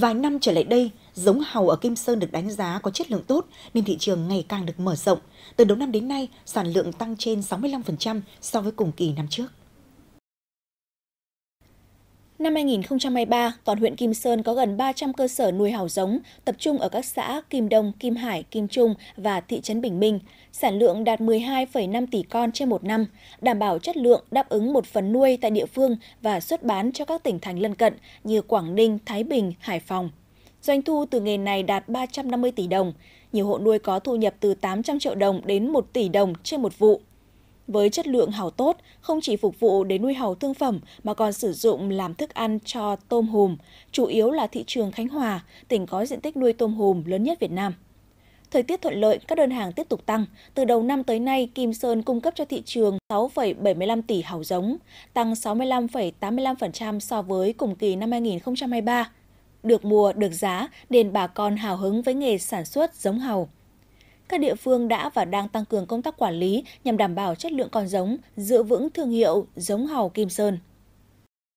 Vài năm trở lại đây, giống hàu ở Kim Sơn được đánh giá có chất lượng tốt nên thị trường ngày càng được mở rộng. Từ đầu năm đến nay, sản lượng tăng trên 65% so với cùng kỳ năm trước. Năm 2023, toàn huyện Kim Sơn có gần 300 cơ sở nuôi hào giống, tập trung ở các xã Kim Đông, Kim Hải, Kim Trung và thị trấn Bình Minh. Sản lượng đạt 12,5 tỷ con trên một năm, đảm bảo chất lượng đáp ứng một phần nuôi tại địa phương và xuất bán cho các tỉnh thành lân cận như Quảng Ninh, Thái Bình, Hải Phòng. Doanh thu từ nghề này đạt 350 tỷ đồng. Nhiều hộ nuôi có thu nhập từ 800 triệu đồng đến 1 tỷ đồng trên một vụ. Với chất lượng hàu tốt, không chỉ phục vụ để nuôi hàu thương phẩm mà còn sử dụng làm thức ăn cho tôm hùm, chủ yếu là thị trường Khánh Hòa, tỉnh có diện tích nuôi tôm hùm lớn nhất Việt Nam. Thời tiết thuận lợi, các đơn hàng tiếp tục tăng. Từ đầu năm tới nay, Kim Sơn cung cấp cho thị trường 6,75 tỷ hàu giống, tăng 65,85% so với cùng kỳ năm 2023. Được mùa, được giá, đền bà con hào hứng với nghề sản xuất giống hàu các địa phương đã và đang tăng cường công tác quản lý nhằm đảm bảo chất lượng con giống giữ vững thương hiệu giống hầu kim sơn